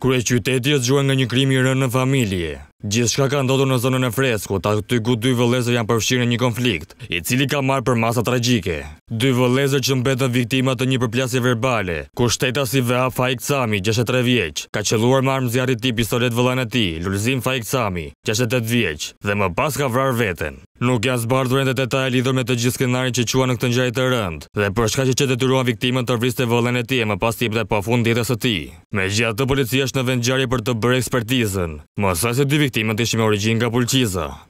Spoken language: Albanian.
Krye qyteti është gjuën nga një krimi rënë në familje. Gjithë shka ka ndodur në zonën e fresku, ta këty ku dy vëlezër janë përfshirë në një konflikt, i cili ka marë për masa tragjike. Dy vëleze që mbetën viktimat të një përplasje verbale, ku shteta si vëa Fajk Cami, 63 vjeq, ka qëluar marmë zjarit ti pistolet vëllana ti, Lulzim Fajk Cami, 68 vjeq, dhe më pas ka vrar veten. Nuk janë zbardhur ende e lidhur me të gjithë skenarin që qua në këtë ngjarje të rëndë, dhe për shkak që detyruan viktimën të vriste vëllën e tij më pas të jepte pafund ditës së tij. Megjithatë, policia është në vend për të bërë ekspertizën. Mosasë dy viktimën ishin me origjinë nga Pulqiza.